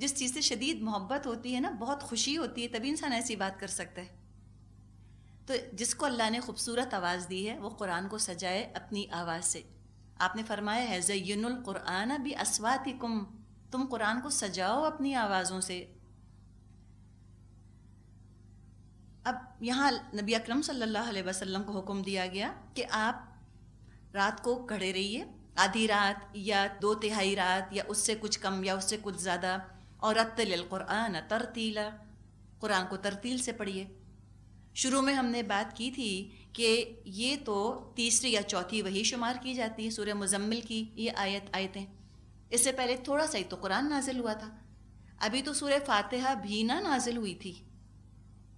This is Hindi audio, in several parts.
जिस चीज़ से शदीद मोहब्बत होती है ना बहुत खुशी होती है तभी इंसान ऐसी बात कर सकता है तो जिसको अल्लाह ने खूबसूरत आवाज़ दी है वो कुरान को सजाए अपनी आवाज़ से आपने फरमाया है ज़यनकुरान भी असवाती कुम तुम कुरान को सजाओ अपनी आवाज़ों से अब यहाँ नबी अकरम सल्लल्लाहु अलैहि वसल्लम को हुक्म दिया गया कि आप रात को खड़े रहिए आधी रात या दो तिहाई रात या उससे कुछ कम या उससे कुछ ज़्यादा और रत्तल क़ुरान तरतीला कुरान को तरतील से पढ़िए शुरू में हमने बात की थी कि ये तो तीसरी या चौथी वही शुमार की जाती है सूर्य मुजम्मिल की ये आयत आयतें इससे पहले थोड़ा सा ही तो कुरान नाजिल हुआ था अभी तो सूर्य फातिहा भी ना नाजिल हुई थी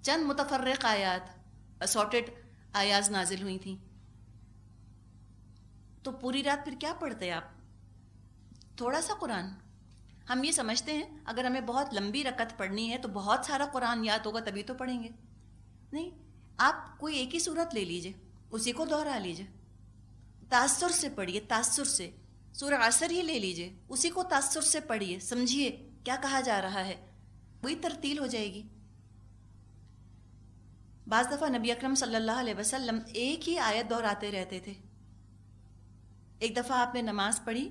चंद मुतफरक आयात असॉटेड आयाज नाजिल हुई थी तो पूरी रात फिर क्या पढ़ते आप थोड़ा सा कुरान हम ये समझते हैं अगर हमें बहुत लंबी रकत पढ़नी है तो बहुत सारा कुरान याद होगा तभी तो पढ़ेंगे नहीं आप कोई एक ही सूरत ले लीजिए उसी को दोहरा लीजिए तासुर से पढ़िए तासुर से सूर असर ही ले लीजिए उसी को तासुर से पढ़िए समझिए क्या कहा जा रहा है वही तरतील हो जाएगी बाज़ दफ़ा नबी अकरम सल्लल्लाहु अलैहि वसल्लम एक ही आयत दोहराते रहते थे एक दफ़ा आपने नमाज़ पढ़ी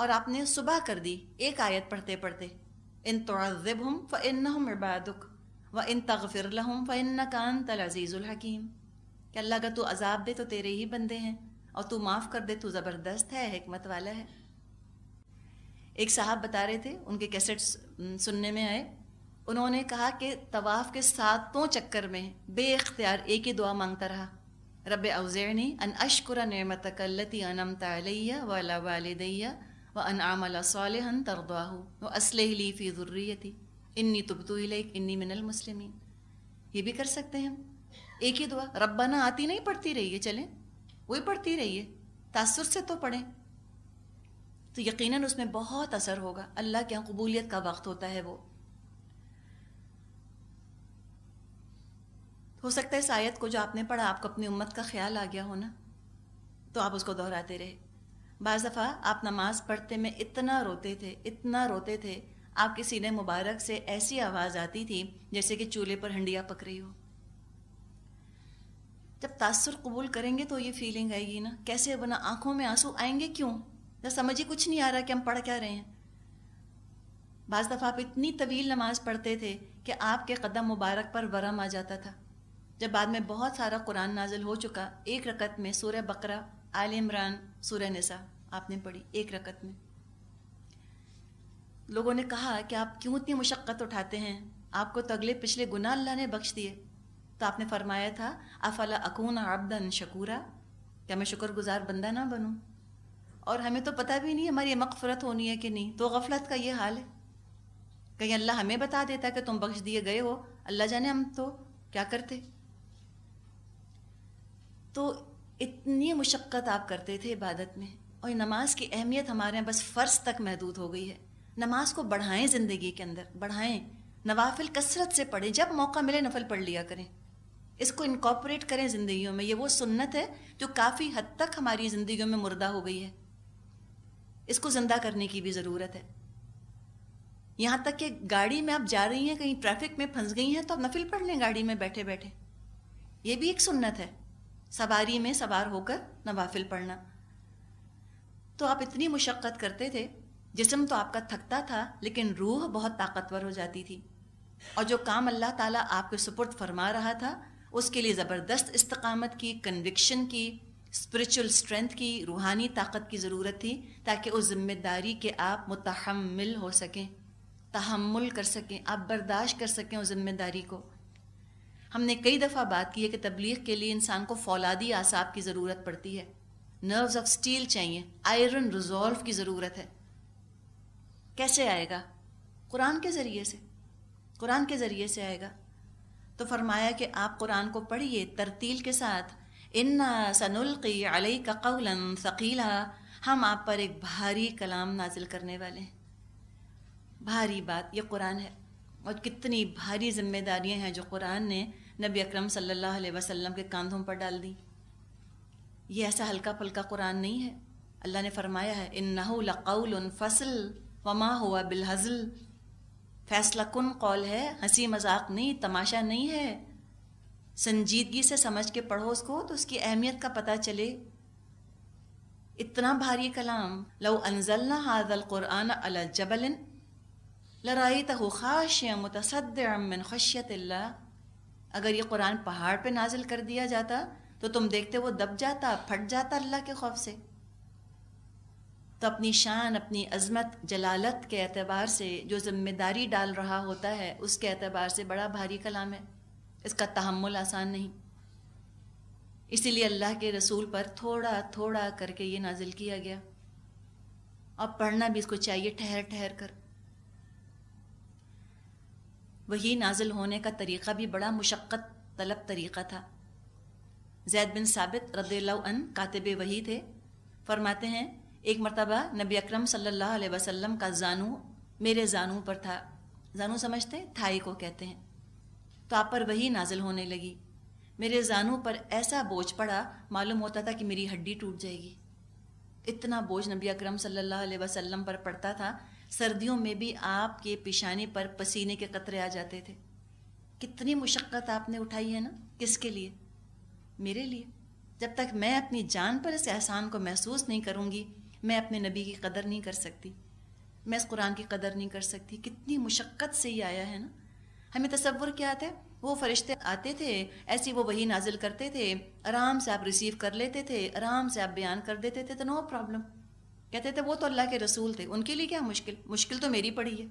और आपने सुबह कर दी एक आयत पढ़ते पढ़ते इन तोज़ब हम फ़ इन इबादक व इन तगफिर हम फ़ इन कान तल हकीम कि अल्लाह का तू अजाब दे तो तेरे ही बंदे हैं और तू माफ़ कर दे तू ज़बरदस्त है हमत वाला है एक साहब बता रहे थे उनके कैसेट्स सुनने में आए उन्होंने कहा कि तवाफ़ के सातों चक्कर में बेख्तियार एक ही दुआ मांगता रहा रब अवज़ैनी अन अशकुरा नमत कल्लती अनम तलैया वाला वालदैया वन आमला साल तरदाहू व असलह ली फ़ी ज़ुर्रियती इन्नी तुबतु इलेक इन्नी मिनल मुस्लिमीन ये भी कर सकते हैं हम एक ही दुआ रब्बाना आती नहीं पढ़ती है चलें वही पढ़ती रही है तासुर से तो पढ़ें तो यकीनन उसमें बहुत असर होगा अल्लाह के यहाँ कबूलियत का वक्त होता है वो हो सकता है इस आयत को जो आपने पढ़ा आपको अपनी उम्मत का ख्याल आ गया हो ना तो आप उसको दोहराते रहे बाज़ दफ़ा आप नमाज़ पढ़ते में इतना रोते थे इतना रोते थे आपके सीने मुबारक से ऐसी आवाज़ आती थी जैसे कि चूल्हे पर हंडिया पक रही हो जब तासर कबूल करेंगे तो ये फीलिंग आएगी ना कैसे बना आंखों में आंसू आएंगे क्यों जब समझ ही कुछ नहीं आ रहा कि हम पढ़ क्या रहे हैं बाज़ दफ़ा आप इतनी तवील नमाज़ पढ़ते थे कि आपके कदम मुबारक पर वरम आ जाता था जब बाद में बहुत सारा कुरान नाजिल हो चुका एक रकत में सूर्य बकरा आल इमरान सूर्य निसा आपने पढ़ी एक रकत में लोगों ने कहा कि आप क्यों इतनी मुशक्क़त उठाते हैं आपको तो अगले पिछले गुना अल्लाह ने बख्श दिए तो आपने फरमाया था अफला अकून आबदन शकूरा क्या मैं शुक्रगुजार बंदा ना बनूं और हमें तो पता भी नहीं हमारी मकफरत होनी है कि नहीं तो गफलत का ये हाल है कहीं अल्लाह हमें बता देता कि तुम बख्श दिए गए हो अल्लाह जाने हम तो क्या करते तो इतनी मुशक्क़त आप करते थे इबादत में और नमाज की अहमियत हमारे यहाँ बस फ़र्ज तक महदूद हो गई है नमाज को बढ़ाएं ज़िंदगी के अंदर बढ़ाएं नवाफिल कसरत से पढ़ें जब मौका मिले नफल पढ़ लिया करें इसको इनकॉपरेट करें ज़िंदगी में ये वो सुन्नत है जो काफ़ी हद तक हमारी ज़िंदगी में मुर्दा हो गई है इसको ज़िंदा करने की भी ज़रूरत है यहाँ तक कि गाड़ी में आप जा रही हैं कहीं ट्रैफिक में फंस गई हैं तो आप नफिल पढ़ लें गाड़ी में बैठे बैठे ये भी एक सुन्नत है सवारी में सवार होकर नवाफिल पढ़ना तो आप इतनी मुशक्क़त करते थे जिसम तो आपका थकता था लेकिन रूह बहुत ताकतवर हो जाती थी और जो काम अल्लाह ताला आपके सुपुर्द फरमा रहा था उसके लिए ज़बरदस्त इस्तकामत की कन्विक्शन की स्पिरिचुअल स्ट्रेंथ की रूहानी ताकत की ज़रूरत थी ताकि उस जिम्मेदारी के आप मुतहमल हो सकें तहमुल कर सकें आप बर्दाश्त कर सकें उस जिम्मेदारी को हमने कई दफ़ा बात की है कि तबलीग के लिए इंसान को फौलादी आसाब की ज़रूरत पड़ती है नर्व्स ऑफ स्टील चाहिए आयरन रिजॉल्व की ज़रूरत है कैसे आएगा कुरान के ज़रिए से कुरान के ज़रिए से आएगा तो फरमाया कि आप कुरान को पढ़िए तरतील के साथ इन्ना सनुल्की अलई का कौलन शकीला हम आप पर एक भारी कलाम नाजिल करने वाले हैं भारी बात यह कुरान है और कितनी भारी जिम्मेदारियां हैं जो कुरान ने नबी अकरम सल्लल्लाहु अलैहि वसल्लम के कंधों पर डाल दी ये ऐसा हल्का पुल्का कुरान नहीं है अल्लाह ने फरमाया है इन नहल फसल वमा हुआ बिलहजल फैसला कन कौल है हंसी मजाक नहीं तमाशा नहीं है संजीदगी से समझ के पढ़ो उसको तो उसकी अहमियत का पता चले इतना भारी कलाम लो ना हादल कुरान अला जबलिन लराइतह खाशिया मुतसदर अमन ख़ुशियत अगर ये कुरान पहाड़ पे नाजिल कर दिया जाता तो तुम देखते वो दब जाता फट जाता अल्लाह के खौफ से तो अपनी शान अपनी अजमत जलालत के एतबार से जो जिम्मेदारी डाल रहा होता है उसके एतबार से बड़ा भारी कलाम है इसका तहमुल आसान नहीं इसीलिए अल्लाह के रसूल पर थोड़ा थोड़ा करके ये नाजिल किया गया अब पढ़ना भी इसको चाहिए ठहर ठहर कर वही नाजिल होने का तरीक़ा भी बड़ा मुशक्क़त तलब तरीक़ा था जैद बिन साबित रदन कातब वही थे फरमाते हैं एक मरतबा नबी अक्रम सल्लल्लाहु अलैहि वसल्लम का जानू मेरे जानू पर था जानू समझते हैं थाई को कहते हैं तो आप पर वही नाजिल होने लगी मेरे जानू पर ऐसा बोझ पड़ा मालूम होता था कि मेरी हड्डी टूट जाएगी इतना बोझ नबी अक्रम सल्लल्लाहु अलैहि वसल्लम पर पड़ता था सर्दियों में भी आपके पिशाने पर पसीने के कतरे आ जाते थे कितनी मुशक्क़त आपने उठाई है ना किसके लिए मेरे लिए जब तक मैं अपनी जान पर इस एहसान को महसूस नहीं करूँगी मैं अपने नबी की कदर नहीं कर सकती मैं इस कुरान की कदर नहीं कर सकती कितनी मुशक्क़त से ही आया है ना हमें तस्वुर क्या आता है वो फरिश्ते आते थे ऐसी वो वही नाजिल करते थे आराम से आप रिसीव कर लेते थे आराम से आप बयान कर देते थे तो नो प्रॉब्लम कहते थे वो तो अल्लाह के रसूल थे उनके लिए क्या मुश्किल मुश्किल तो मेरी पड़ी है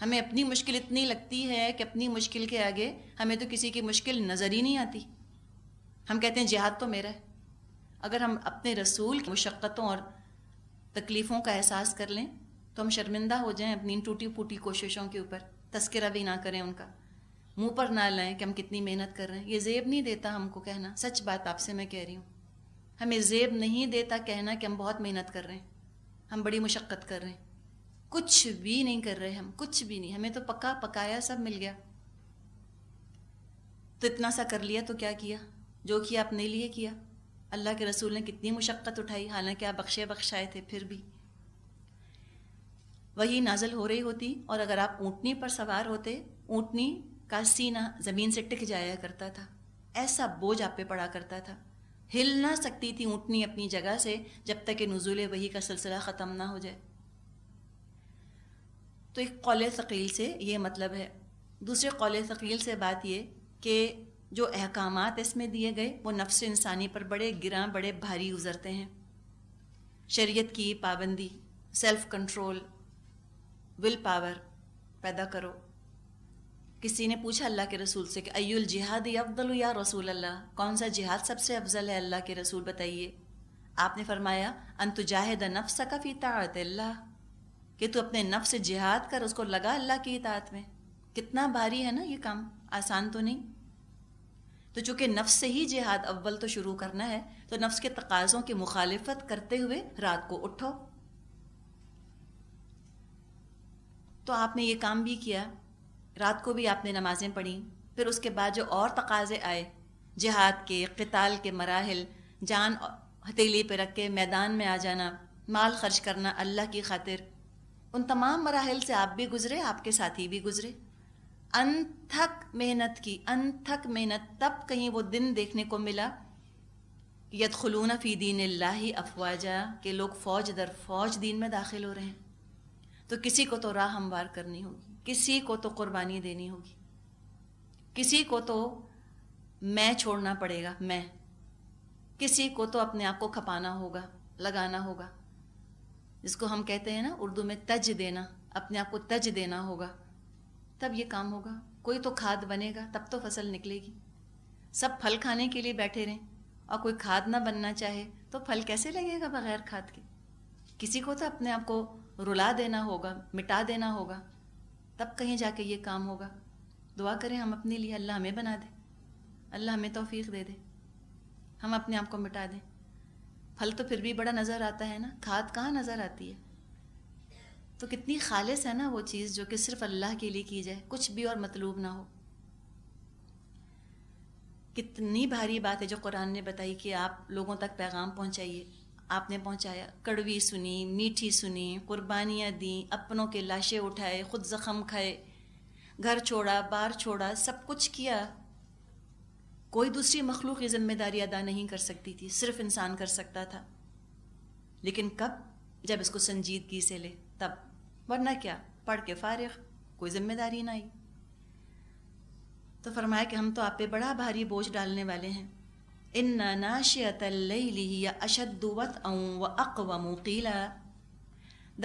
हमें अपनी मुश्किल इतनी लगती है कि अपनी मुश्किल के आगे हमें तो किसी की मुश्किल नज़र ही नहीं आती हम कहते हैं जिहाद तो मेरा है अगर हम अपने रसूल की मुशक्क़तों और तकलीफ़ों का एहसास कर लें तो हम शर्मिंदा हो जाएं अपनी इन टूटी फूटी कोशिशों के ऊपर तस्करा भी ना करें उनका मुंह पर ना लाएं कि हम कितनी मेहनत कर रहे हैं ये जेब नहीं देता हमको कहना सच बात आपसे मैं कह रही हूँ हमें जेब नहीं देता कहना कि हम बहुत मेहनत कर रहे हैं हम बड़ी मुशक्क़त कर रहे हैं कुछ भी नहीं कर रहे हम कुछ भी नहीं हमें तो पका पकाया सब मिल गया तो इतना सा कर लिया तो क्या किया जो किया अपने लिए किया अल्लाह के रसूल ने कितनी मुशक्क़त उठाई हालांकि आप बख्शे बख्शाए थे फिर भी वही नाजल हो रही होती और अगर आप ऊँटनी पर सवार होते ऊँटनी का सीना ज़मीन से टिक जाया करता था ऐसा बोझ आप पे पड़ा करता था हिल ना सकती थी ऊँटनी अपनी जगह से जब तक कि नजूल वही का सिलसिला ख़त्म ना हो जाए तो एक कौल शकील से ये मतलब है दूसरे कौल शकील से बात ये कि जो अहकाम इसमें दिए गए वो नफ्स इंसानी पर बड़े गिरा बड़े भारी गुज़रते हैं शरीयत की पाबंदी सेल्फ़ कंट्रोल विल पावर पैदा करो किसी ने पूछा अल्लाह के रसूल से कि अयुल जिहाद अफजल या रसूल अल्लाह कौन सा जिहाद सबसे अफजल है अल्लाह के रसूल बताइए आपने फरमाया अंतुजाहिद नफ्स का फ़ी तात अल्लाह कि तू अपने नफ्स से जिहाद कर उसको लगा अल्लाह की इतात में कितना भारी है ना ये काम आसान तो नहीं तो चूंकि नफ्स से ही जिहाद अव्वल तो शुरू करना है तो नफ्स के तकाज़ों की मुखालफत करते हुए रात को उठो तो आपने ये काम भी किया रात को भी आपने नमाज़ें पढ़ी फिर उसके बाद जो और तकाजे आए जिहाद के कताल के मराहल जान हथेली पर रख के मैदान में आ जाना माल खर्च करना अल्लाह की खातिर उन तमाम मराहल से आप भी गुज़रे आपके साथी भी गुज़रे अनथक मेहनत की अनथक मेहनत तब कहीं वो दिन देखने को मिला यदखलून फ़ी दीन ला अफवाजा के लोग फ़ौज दर फौज दीन में दाखिल हो रहे हैं तो किसी को तो राह हमवार करनी होगी किसी को तो कुर्बानी देनी होगी किसी को तो मैं छोड़ना पड़ेगा मैं किसी को तो अपने आप को खपाना होगा लगाना होगा जिसको हम कहते हैं ना उर्दू में तज देना अपने आप को तज देना होगा तब ये काम होगा कोई तो खाद बनेगा तब तो फसल निकलेगी सब फल खाने के लिए बैठे रहें और कोई खाद ना बनना चाहे तो फल कैसे लगेगा बगैर खाद के किसी को तो अपने आप को रुला देना होगा मिटा देना होगा तब कहीं जाके ये काम होगा दुआ करें हम अपने लिए अल्लाह हमें बना दे अल्लाह हमें तोफ़ी दे दे हम अपने आप को मिटा दें फल तो फिर भी बड़ा नज़र आता है ना खाद कहाँ नज़र आती है तो कितनी खालिश है ना वो चीज़ जो कि सिर्फ अल्लाह के लिए की जाए कुछ भी और मतलूब ना हो कितनी भारी बात है जो कुरान ने बताई कि आप लोगों तक पैगाम पहुंचाइए आपने पहुंचाया कड़वी सुनी मीठी सुनी कुर्बानियाँ दी अपनों के लाशें उठाए खुद ज़ख्म खाए घर छोड़ा बार छोड़ा सब कुछ किया कोई दूसरी मखलूक ये जिम्मेदारी अदा नहीं कर सकती थी सिर्फ इंसान कर सकता था लेकिन कब जब इसको संजीदगी से ले तब वरना क्या पढ़ के फारिग कोई जिम्मेदारी ना आई तो फरमाया कि हम तो आप पे बड़ा भारी बोझ डालने वाले हैं इन नाशियतलिया अशदवत व अकवम कीला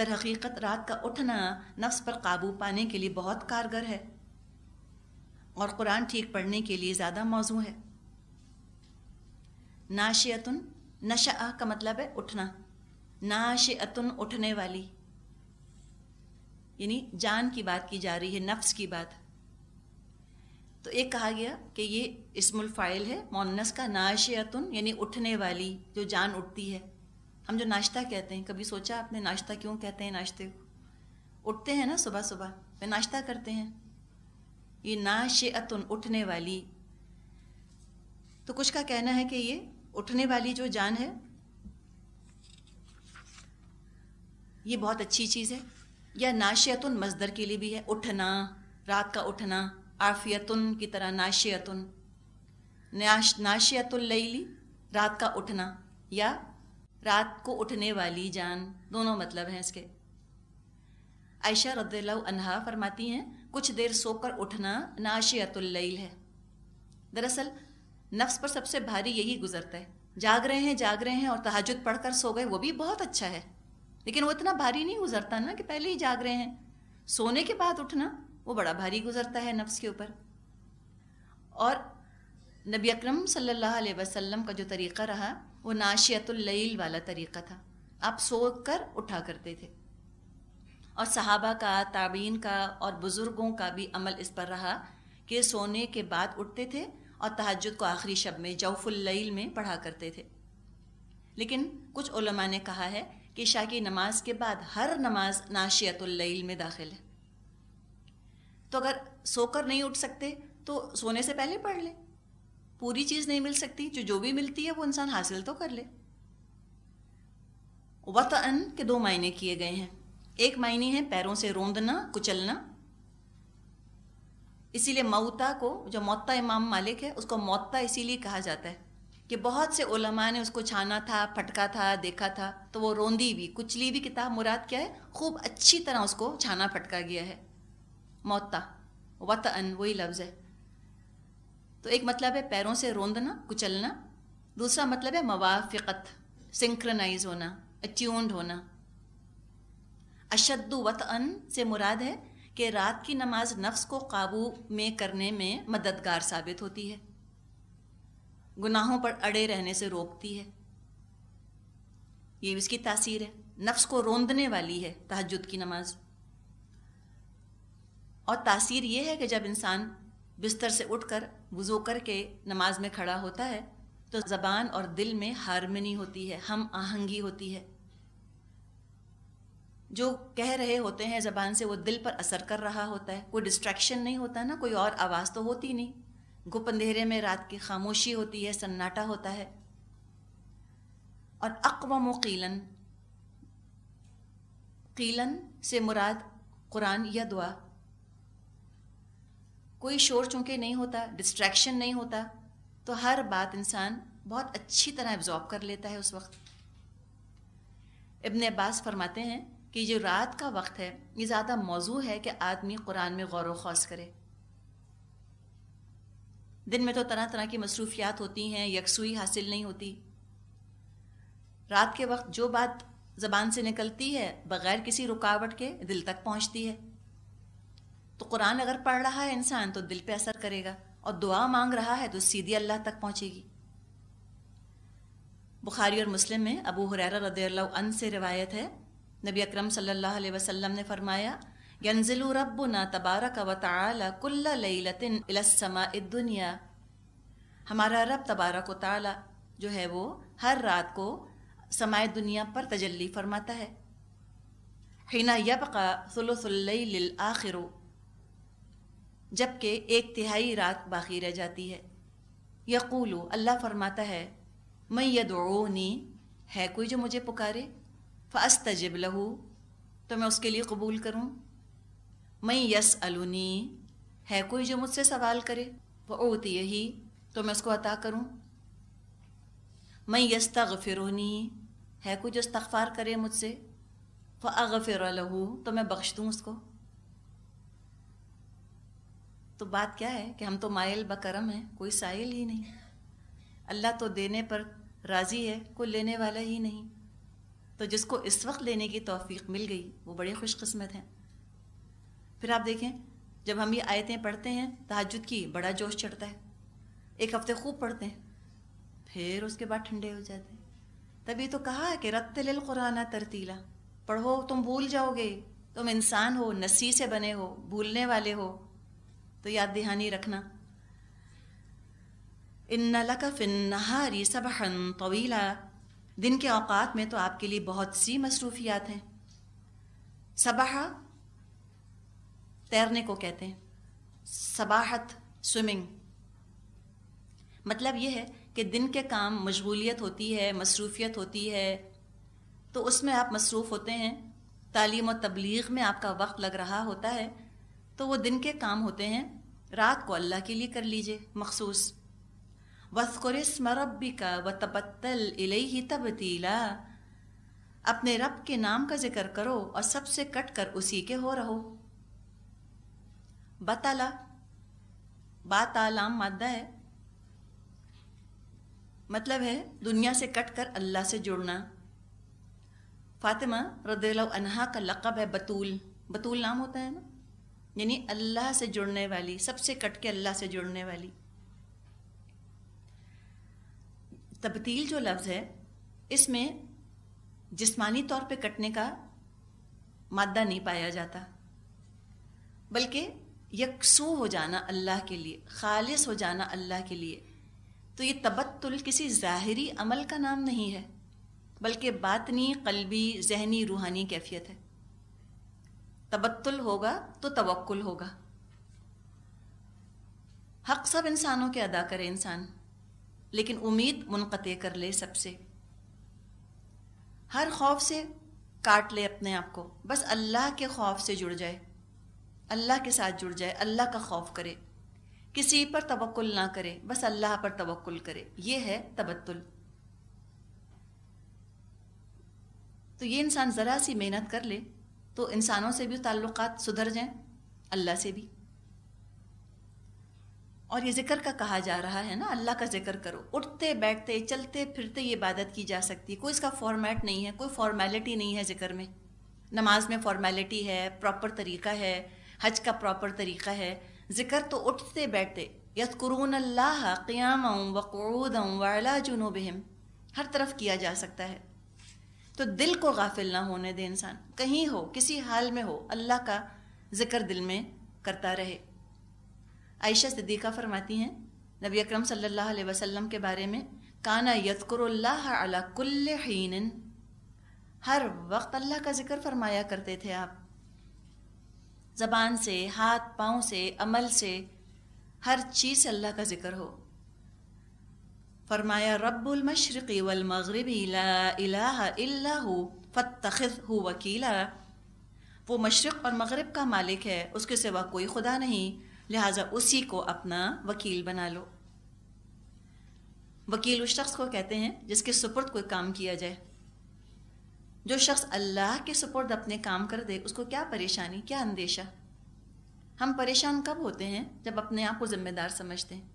दर हकीकत रात का उठना नफ्स पर काबू पाने के लिए बहुत कारगर है और कुरान ठीक पढ़ने के लिए ज़्यादा मौजू है नाशियतन नशा का मतलब है उठना नाशियतन उठने वाली यानी जान की बात की जा रही है नफ्स की बात तो एक कहा गया कि ये इसमुल फ़ाइल है मोनस का नाशियातुन यानी उठने वाली जो जान उठती है हम जो नाश्ता कहते हैं कभी सोचा आपने नाश्ता क्यों कहते हैं नाश्ते को उठते हैं ना सुबह सुबह वे नाश्ता करते हैं ये नाशियातुन उठने वाली तो कुछ का कहना है कि ये उठने वाली जो जान है ये बहुत अच्छी चीज़ है या नाशियातुन मजदर के लिए भी है उठना रात का उठना आफियतुन की तरह नाशियतुन लैली रात का उठना या रात को उठने वाली जान दोनों मतलब हैं इसके आयशा रद्ला फरमाती हैं कुछ देर सोकर उठना लैल है दरअसल नफ्स पर सबसे भारी यही गुजरता है जाग रहे हैं जाग रहे हैं और तहाजुद पढ़कर सो गए वो भी बहुत अच्छा है लेकिन वो इतना भारी नहीं गुजरता ना कि पहले ही जाग रहे हैं सोने के बाद उठना वो बड़ा भारी गुजरता है नफ्स के ऊपर और नबी अकरम सल्लल्लाहु अलैहि वसल्लम का जो तरीक़ा रहा वो नाशियतुल्लैल वाला तरीक़ा था आप सो कर उठा करते थे और सहाबा का ताबीन का और बुज़ुर्गों का भी अमल इस पर रहा कि सोने के बाद उठते थे और तहजद को आखिरी शब में जौफुल्लैल में पढ़ा करते थे लेकिन कुछ ने कहा है कि शाह की नमाज के बाद हर नमाज नाशियतुल्लैल में दाखिल है तो अगर सोकर नहीं उठ सकते तो सोने से पहले पढ़ ले पूरी चीज़ नहीं मिल सकती जो जो भी मिलती है वो इंसान हासिल तो कर ले वत अन के दो मायने किए गए हैं एक मायने हैं पैरों से रोंदना कुचलना इसीलिए मऊता को जो मौता इमाम मालिक है उसको मौता इसीलिए कहा जाता है कि बहुत से ओलमा ने उसको छाना था फटका था देखा था तो वो रोंदी भी कुचली भी किताब मुराद क्या है खूब अच्छी तरह उसको छाना फटका गया है मोता वत अन वही लफ्ज़ है तो एक मतलब है पैरों से रोंदना कुचलना दूसरा मतलब है मवाफ़िकत सिंक्रनाइज होना अट्यून्ड होना अशद अन से मुराद है कि रात की नमाज नफ्स को काबू में करने में मददगार साबित होती है गुनाहों पर अड़े रहने से रोकती है ये इसकी तासीर है नफ्स को रोंदने वाली है तहजद की नमाज़ और तासीर ये है कि जब इंसान बिस्तर से उठकर वज़ू करके नमाज में खड़ा होता है तो ज़बान और दिल में हारमनी होती है हम आहंगी होती है जो कह रहे होते हैं ज़बान से वो दिल पर असर कर रहा होता है कोई डिस्ट्रैक्शन नहीं होता ना कोई और आवाज़ तो होती नहीं गुप अंधेरे में रात की खामोशी होती है सन्नाटा होता है और अकवम कीलन कीलन से मुराद कुरान या दुआ कोई शोर चूंकि नहीं होता डिस्ट्रैक्शन नहीं होता तो हर बात इंसान बहुत अच्छी तरह एब्जॉर्ब कर लेता है उस वक्त इबन अब्बास फरमाते हैं कि जो रात का वक्त है ये ज़्यादा मौजू है कि आदमी कुरान में गौर वौस करे दिन में तो तरह तरह की मसरूफियात होती हैं यकसुई हासिल नहीं होती रात के वक्त जो बात ज़बान से निकलती है बग़ैर किसी रुकावट के दिल तक पहुंचती है तो कुरान अगर पढ़ रहा है इंसान तो दिल पे असर करेगा और दुआ मांग रहा है तो सीधी अल्लाह तक पहुंचेगी बुखारी और मुस्लिम में अबू हुरैरा रदील्ला अन से रिवायत है नबी अकरम सल्लल्लाहु अलैहि वसल्लम ने फरमाया यंजिलु रब्बुना तबारक व तआला कुल्ल लैलतिन समाए दुनिया हमारा रब तबारक व तआला जो है वो हर रात को समाय दुनिया पर तजल्ली फरमाता है हिना यबका लैलिल आखिर जबकि एक तिहाई रात बाकी रह जाती है यक़ूलो अल्लाह फरमाता है मैं यदोनी है कोई जो मुझे पुकारे फ़ास्तजब लहू तो मैं उसके लिए कबूल करूँ मैं यस अलूनी है कोई जो मुझसे सवाल करे वह ओती यही तो मैं उसको अता करूँ मैं यस तगफ़िरोनी है कोई जो इस्तफ़ार करे मुझसे फ़ अगफ़िर लहू तो मैं बख्श दूँ उसको तो बात क्या है कि हम तो मायल बकरम हैं कोई साइल ही नहीं अल्लाह तो देने पर राज़ी है कोई लेने वाला ही नहीं तो जिसको इस वक्त लेने की तौफीक मिल गई वो बड़े खुशकस्मत हैं फिर आप देखें जब हम ये आयतें पढ़ते हैं तहजद की बड़ा जोश चढ़ता है एक हफ़्ते खूब पढ़ते हैं फिर उसके बाद ठंडे हो जाते हैं तभी तो कहा है कि रत्तल कुराना तरतीला पढ़ो तुम भूल जाओगे तुम इंसान हो नसी से बने हो भूलने वाले हो तो याद दहानी रखना इन लक फ़िनहारी सबहन तवीला दिन के अवकात में तो आपके लिए बहुत सी मसरूफियात हैं सबाह तैरने को कहते हैं सबाहत स्विमिंग मतलब यह है कि दिन के काम मशगूलियत होती है मसरूफियत होती है तो उसमें आप मसरूफ़ होते हैं तालीम और तबलीग में आपका वक्त लग रहा होता है तो वो दिन के काम होते हैं रात को अल्लाह के लिए कर लीजिए मखसूस वस्कुरस्म रबी का व तबत्तल तब तबतीला अपने रब के नाम का जिक्र करो और सबसे कट कर उसी के हो रहो बताला बात आलाम मादा है मतलब है दुनिया से कट कर अल्लाह से जुड़ना फातिमा रदील का लक़ब है बतूल बतूल नाम होता है ना यानी अल्लाह से जुड़ने वाली सबसे कट के अल्लाह से जुड़ने वाली तब्दील जो लफ्ज़ है इसमें जिस्मानी तौर पे कटने का मादा नहीं पाया जाता बल्कि यकसू हो जाना अल्लाह के लिए खालिस हो जाना अल्लाह के लिए तो ये तबत्तुल किसी ज़ाहरी अमल का नाम नहीं है बल्कि बातनी कलबी जहनी रूहानी कैफियत है तबत्तुल होगा तो तवक्ल होगा हक सब इंसानों के अदा करे इंसान लेकिन उम्मीद मुनकते कर ले सबसे हर खौफ से काट ले अपने आप को बस अल्लाह के खौफ से जुड़ जाए अल्लाह के साथ जुड़ जाए अल्लाह का खौफ करे किसी पर तवक्ल ना करे बस अल्लाह पर तवक्ल करे ये है तबत्तुल तो ये इंसान ज़रा सी मेहनत कर ले तो इंसानों से भी ताल्लुक सुधर जाएं अल्लाह से भी और ये ज़िक्र का कहा जा रहा है ना अल्लाह का ज़िक्र करो उठते बैठते चलते फिरते ये इबादत की जा सकती है कोई इसका फॉर्मेट नहीं है कोई फॉर्मेलिटी नहीं है ज़िक्र में नमाज में फॉर्मेलिटी है प्रॉपर तरीका है हज का प्रॉपर तरीका है ज़िक्र तो उठते बैठते यदकुरून अल्लाह क़ियाम वक़ूद वला जुनूबहम हर तरफ किया जा सकता है तो दिल को गाफिल ना होने दे इंसान कहीं हो किसी हाल में हो अल्लाह का जिक्र दिल में करता रहे आयशा सिद्दीक़ा फरमाती हैं नबी अकरम सल्लल्लाहु अलैहि वसल्लम के बारे में काना यदकुरल्लाह अला कुल्ल हीन हर वक्त अल्लाह का जिक्र फरमाया करते थे आप ज़बान से हाथ पाँव से अमल से हर चीज़ से अल्लाह का जिक्र हो फरमाया रब्बुल मशरक़ी वल मगरबी ला इलाहा इल्ला हु हु वकीला वो मशरक़ और मगरब का मालिक है उसके सिवा कोई खुदा नहीं लिहाजा उसी को अपना वकील बना लो वकील उस शख्स को कहते हैं जिसके सुपुर्द कोई काम किया जाए जो शख्स अल्लाह के सुपुर्द अपने काम कर दे उसको क्या परेशानी क्या अंदेशा हम परेशान कब होते हैं जब अपने आप को ज़िम्मेदार समझते हैं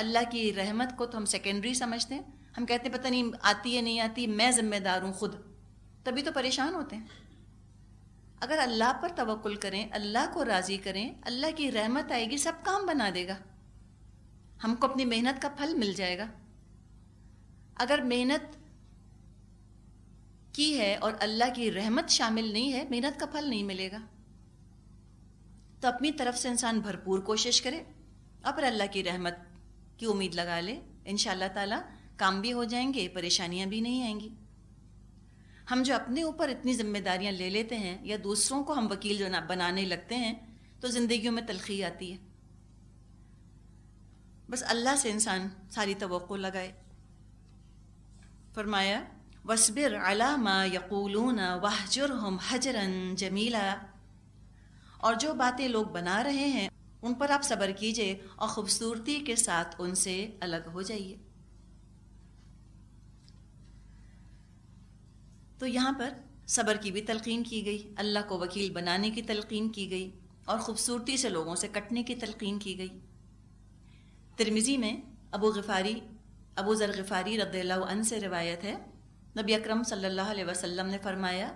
अल्लाह की रहमत को तो हम सेकेंडरी समझते हैं हम कहते हैं पता नहीं आती है नहीं आती मैं ज़िम्मेदार हूँ खुद तभी तो परेशान होते हैं अगर अल्लाह पर तवक्ल करें अल्लाह को राज़ी करें अल्लाह की रहमत आएगी सब काम बना देगा हमको अपनी मेहनत का फल मिल जाएगा अगर मेहनत की है और अल्लाह की रहमत शामिल नहीं है मेहनत का फल नहीं मिलेगा तो अपनी तरफ से इंसान भरपूर कोशिश करे और फिर अल्लाह की रहमत की उम्मीद लगा ले इन ताला काम भी हो जाएंगे परेशानियां भी नहीं आएंगी हम जो अपने ऊपर इतनी जिम्मेदारियां ले लेते हैं या दूसरों को हम वकील जो बनाने लगते हैं तो ज़िंदगी में तलखी आती है बस अल्लाह से इंसान सारी तो लगाए फरमाया वसबिर अला मा यकूलून वाहजुर हम हजरन जमीला और जो बातें लोग बना रहे हैं उन पर आप सब्र कीजिए और खूबसूरती के साथ उनसे अलग हो जाइए तो यहाँ पर सब्र की भी तलकीन की गई अल्लाह को वकील बनाने की तलकीन की गई और ख़ूबसूरती से लोगों से कटने की तलकीन की गई तिरमिज़ी में अबू गफ़ारी अबू ज़र गफ़ारी रद्दन से रिवायत है नबी अकरम सल्लल्लाहु अलैहि वसल्लम ने फरमाया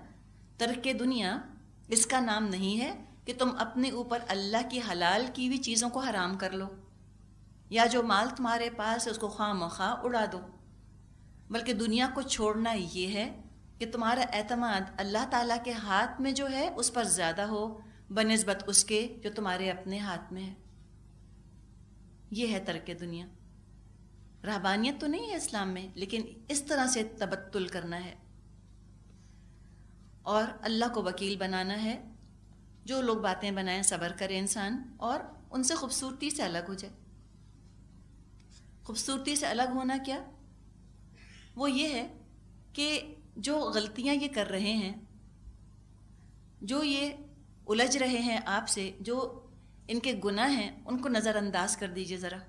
तर्क दुनिया इसका नाम नहीं है कि तुम अपने ऊपर अल्लाह की हलाल की हुई चीज़ों को हराम कर लो या जो माल तुम्हारे पास है उसको खाम खा उड़ा दो बल्कि दुनिया को छोड़ना ये है कि तुम्हारा अतमाद अल्लाह ताला के हाथ में जो है उस पर ज़्यादा हो बनस्बत उसके जो तुम्हारे अपने हाथ में है ये है तरक दुनिया रहबानियत तो नहीं है इस्लाम में लेकिन इस तरह से तबत्तुल करना है और अल्लाह को वकील बनाना है जो लोग बातें बनाएं सबर करें इंसान और उनसे खूबसूरती से अलग हो जाए खूबसूरती से अलग होना क्या वो ये है कि जो गलतियां ये कर रहे हैं जो ये उलझ रहे हैं आपसे जो इनके गुनाह हैं उनको नज़रअंदाज कर दीजिए ज़रा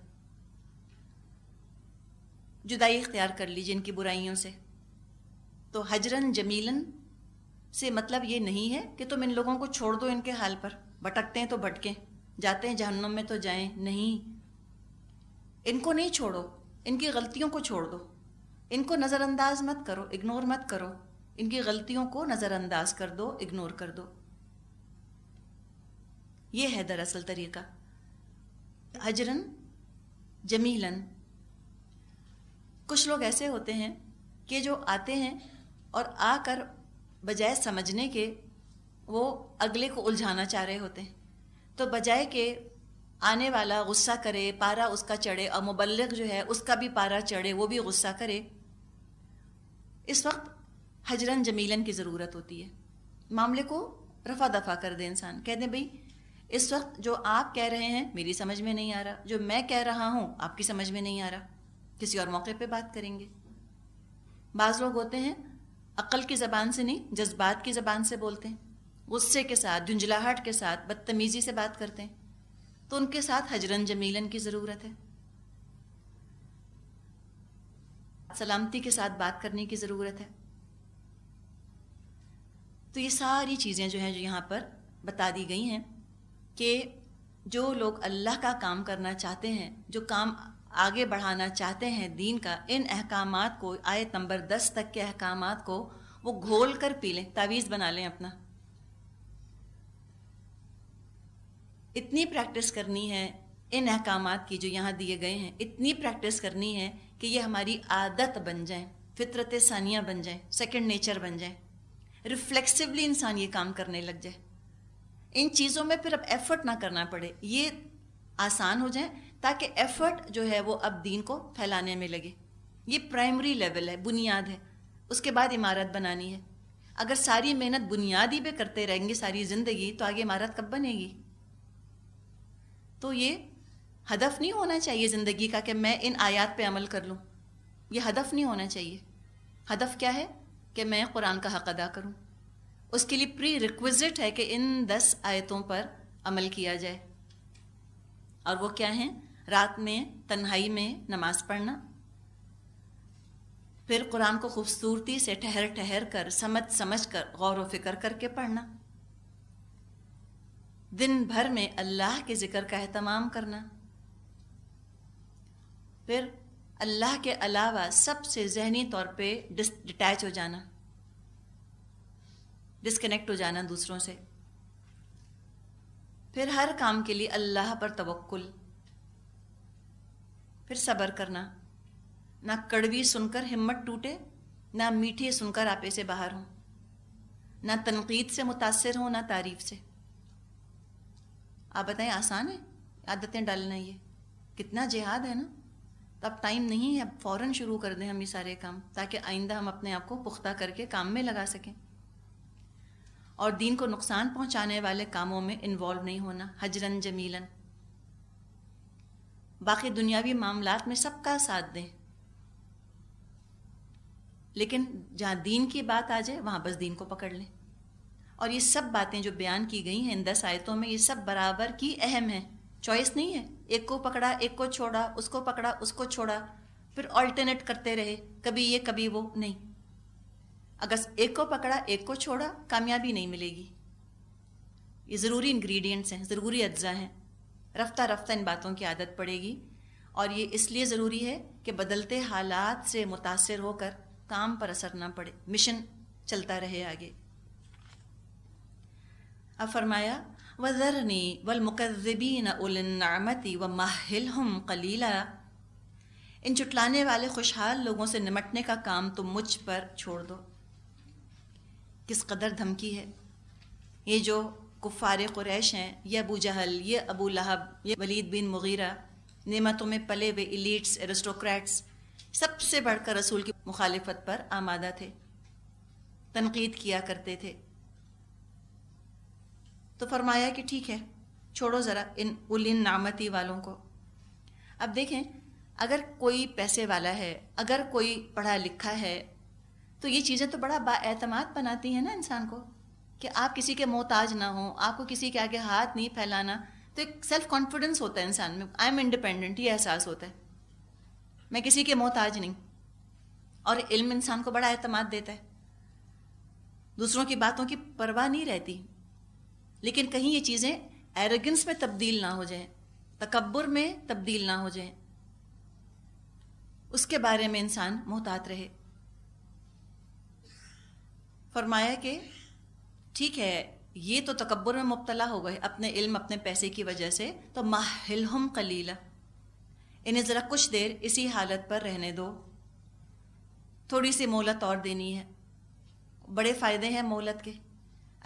जुदाई इख्तियार कर लीजिए इनकी बुराइयों से तो हजरन जमीलन से मतलब ये नहीं है कि तुम इन लोगों को छोड़ दो इनके हाल पर भटकते हैं तो भटकें जाते हैं जहन्नम में तो जाएं नहीं इनको नहीं छोड़ो इनकी गलतियों को छोड़ दो इनको नज़रअंदाज मत करो इग्नोर मत करो इनकी गलतियों को नज़रअंदाज कर दो इग्नोर कर दो ये है दरअसल तरीका हजरन जमीलन कुछ लोग ऐसे होते हैं कि जो आते हैं और आकर बजाय समझने के वो अगले को उलझाना चाह रहे होते हैं तो बजाय के आने वाला गुस्सा करे पारा उसका चढ़े और मुबलक जो है उसका भी पारा चढ़े वो भी गुस्सा करे इस वक्त हजरन जमीलन की ज़रूरत होती है मामले को रफा दफा कर दे इंसान कह दें भाई इस वक्त जो आप कह रहे हैं मेरी समझ में नहीं आ रहा जो मैं कह रहा हूँ आपकी समझ में नहीं आ रहा किसी और मौके पे बात करेंगे बाज़ लोग होते हैं अक्ल की ज़बान से नहीं जज्बात की ज़बान से बोलते हैं गुस्से के साथ झुंझलाहट के साथ बदतमीज़ी से बात करते हैं तो उनके साथ हजरन जमीलन की ज़रूरत है सलामती के साथ बात करने की ज़रूरत है तो ये सारी चीज़ें जो हैं जो यहाँ पर बता दी गई हैं कि जो लोग अल्लाह का काम करना चाहते हैं जो काम आगे बढ़ाना चाहते हैं दीन का इन अहकाम को आयत नंबर दस तक के अहकाम को वो घोल कर पी लें तावीज़ बना लें अपना इतनी प्रैक्टिस करनी है इन अहकाम की जो यहाँ दिए गए हैं इतनी प्रैक्टिस करनी है कि ये हमारी आदत बन जाए फितरत सानिया बन जाए सेकेंड नेचर बन जाए रिफ्लेक्सिवली इंसान ये काम करने लग जाए इन चीज़ों में फिर अब एफर्ट ना करना पड़े ये आसान हो जाए ताकि एफर्ट जो है वो अब दीन को फैलाने में लगे ये प्राइमरी लेवल है बुनियाद है उसके बाद इमारत बनानी है अगर सारी मेहनत बुनियादी पे करते रहेंगे सारी ज़िंदगी तो आगे इमारत कब बनेगी तो ये हदफ नहीं होना चाहिए ज़िंदगी का कि मैं इन आयात पे अमल कर लूँ ये हदफ नहीं होना चाहिए हदफ क्या है कि मैं कुरान का हक अदा करूँ उसके लिए प्री रिक्विजिट है कि इन दस आयतों पर अमल किया जाए और वो क्या हैं रात में तन्हाई में नमाज पढ़ना फिर कुरान को खूबसूरती से ठहर ठहर कर समझ समझ कर गौर व फिक्र करके पढ़ना दिन भर में अल्लाह के ज़िक्र का अहतमाम करना फिर अल्लाह के अलावा सबसे जहनी तौर पे डिटैच हो जाना डिस्कनेक्ट हो जाना दूसरों से फिर हर काम के लिए अल्लाह पर तवक्कुल फिर सब्र करना ना कड़वी सुनकर हिम्मत टूटे ना मीठे सुनकर आपे से बाहर हों ना तनकीद से मुतासर हों ना तारीफ से आप बताएं आसान है आदतें डालना ये कितना जिहाद है ना तो अब टाइम नहीं है अब फ़ौर शुरू कर दें हम ये सारे काम ताकि आइंदा हम अपने आप को पुख्ता करके काम में लगा सकें और दीन को नुकसान पहुंचाने वाले कामों में इन्वॉल्व नहीं होना हजरन जमीलन बाकी दुनियावी मामला में सबका साथ दें लेकिन जहाँ दीन की बात आ जाए वहाँ बस दीन को पकड़ लें और ये सब बातें जो बयान की गई हैं इन दस आयतों में ये सब बराबर की अहम है चॉइस नहीं है एक को पकड़ा एक को छोड़ा उसको पकड़ा उसको छोड़ा फिर ऑल्टरनेट करते रहे कभी ये कभी वो नहीं अगर एक को पकड़ा एक को छोड़ा कामयाबी नहीं मिलेगी ये ज़रूरी इंग्रेडिएंट्स हैं ज़रूरी अज्जा हैं रफ्ता रफ्ता इन बातों की आदत पड़ेगी और ये इसलिए ज़रूरी है कि बदलते हालात से मुतासर होकर काम पर असर ना पड़े मिशन चलता रहे आगे अब फरमाया वज़रनी वलमकज़बीन उलनामती व माहिल हम कलीला इन चुटलाने वाले खुशहाल लोगों से निमटने का काम तुम मुझ पर छोड़ दो किस कदर धमकी है ये जो कुफ़ार क्रैश हैं ये अबू जहल ये अबू लहब ये वलीद बिन मुगीरा नेमतों में पले हुए इलीट्स एरिस्टोक्रेट्स सबसे बढ़कर रसूल की मुखालफत पर आमादा थे तनकीद किया करते थे तो फरमाया कि ठीक है छोड़ो ज़रा इन उलिन नामती वालों को अब देखें अगर कोई पैसे वाला है अगर कोई पढ़ा लिखा है तो ये चीज़ें तो बड़ा बातमाद बनाती हैं ना इंसान को कि आप किसी के मोहताज ना हो आपको किसी के आगे हाथ नहीं फैलाना तो एक सेल्फ कॉन्फिडेंस होता है इंसान में आई एम इंडिपेंडेंट ये एहसास होता है मैं किसी के मोहताज नहीं और इल्म इंसान को बड़ा अहतमाद देता है दूसरों की बातों की परवाह नहीं रहती लेकिन कहीं ये चीज़ें एरोगेंस में तब्दील ना हो जाए तकबर में तब्दील ना हो जाए उसके बारे में इंसान मोहतात रहे फरमाया कि ठीक है ये तो तकबर में मुबतला हो गए अपने इल्म अपने पैसे की वजह से तो माहिलहम कलीला इन्हें ज़रा कुछ देर इसी हालत पर रहने दो थोड़ी सी मोहलत और देनी है बड़े फ़ायदे हैं मोहलत के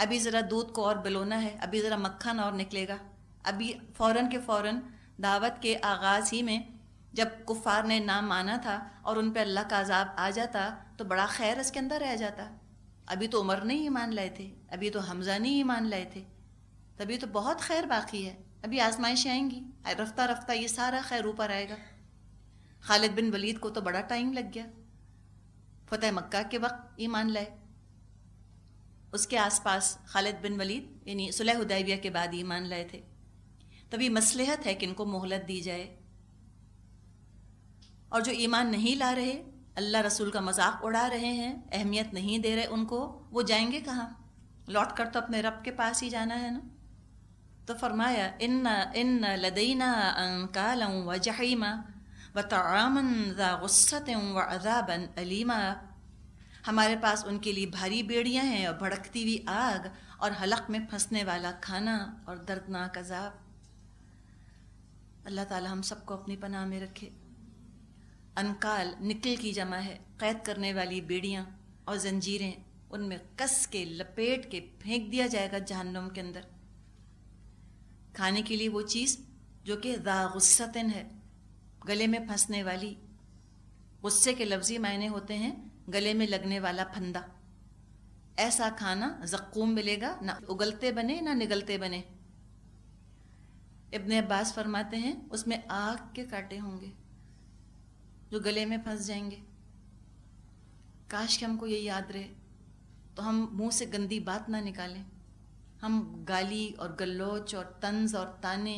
अभी ज़रा दूध को और बलोना है अभी ज़रा मक्खन और निकलेगा अभी फ़ौर के फ़ौर दावत के आगाज़ ही में जब कुफ़ार ने नाम माना था और उन पर अल्लाह का अजाब आ जाता तो बड़ा खैर इसके अंदर रह जाता अभी तो उमर नहीं ईमान लाए थे अभी तो हमज़ा नहीं ईमान लाए थे तभी तो बहुत खैर बाकी है अभी आजमाइशें आएंगी रफ्ता रफ्ता ये सारा खैर ऊपर आएगा खालिद बिन वलीद को तो बड़ा टाइम लग गया फतेह मक्का के वक्त ईमान लाए उसके आसपास खालिद बिन वलीद यानी सुलह उदैबिया के बाद ईमान लाए थे तभी मसलहत है कि इनको मोहलत दी जाए और जो ईमान नहीं ला रहे अल्लाह रसूल का मजाक उड़ा रहे हैं अहमियत नहीं दे रहे उनको वो जाएंगे कहाँ लौट कर तो अपने रब के पास ही जाना है ना तो फरमाया इन इन लदीना अंकाल व जहीमा व तमन ज़ागुस्सत व अजाबन अलीमा हमारे पास उनके लिए भारी बेड़ियाँ हैं और भड़कती हुई आग और हलक में फंसने वाला खाना और दर्दनाक अजाब अल्लाह ताला हम सबको अपनी पनाह में रखे अनकाल निकल की जमा है कैद करने वाली बेड़ियाँ और जंजीरें उनमें कस के लपेट के फेंक दिया जाएगा जहन्नुम के अंदर खाने के लिए वो चीज़ जो कि रागुस्सतन है गले में फंसने वाली गुस्से के लफ्जी मायने होते हैं गले में लगने वाला फंदा ऐसा खाना जक्ूम मिलेगा ना उगलते बने ना निगलते बने इब्ने अब्बास फरमाते हैं उसमें आग के कांटे होंगे जो गले में फंस जाएंगे काश कि हमको ये याद रहे तो हम मुंह से गंदी बात ना निकालें हम गाली और गल्लोच और तंज और ताने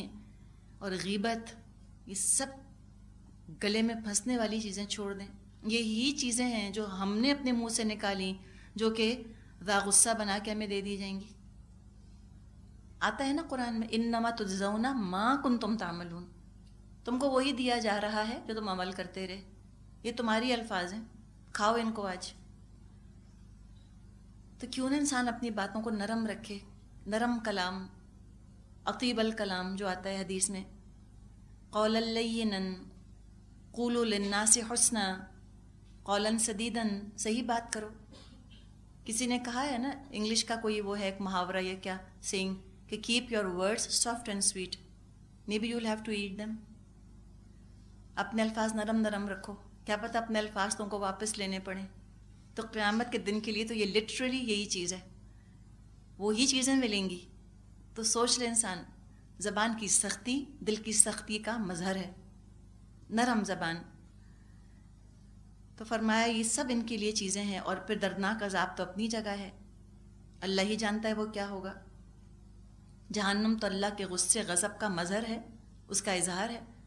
और गीबत ये सब गले में फंसने वाली चीज़ें छोड़ दें यही चीज़ें हैं जो हमने अपने मुंह से निकाली जो कि गुस्सा बना के हमें दे दी जाएंगी आता है ना कुरान में इन नमा तुजाउना माँ कुन तुम तामलून तुमको वही दिया जा रहा है जो तुम अमल करते रहे ये तुम्हारी अल्फाज हैं खाओ इनको आज तो क्यों ना इंसान अपनी बातों को नरम रखे नरम कलाम अतीबल कलाम जो आता है हदीस में कौलन कूलना से हसना कौलन सदीदन सही बात करो किसी ने कहा है ना इंग्लिश का कोई वो है एक मुहावरा या क्या सिंग कि keep your words soft and sweet may be you'll have to eat them अपने अल्फाज नरम नरम रखो क्या पता अपने अल्फाज तुमको वापस लेने पड़े तो क़्यामत के दिन के लिए तो ये लिटरली यही चीज़ है वो ही चीज़ें मिलेंगी तो सोच ले इंसान ज़बान की सख्ती दिल की सख्ती का मज़हर है नरम ज़बान तो फरमाया ये सब इनके लिए चीज़ें हैं और फिर दर्दनाक अजाब तो अपनी जगह है अल्लाह ही जानता है वो क्या होगा जहन्नम तो अल्लाह के गुस्से गज़ब का मज़हर है उसका इजहार है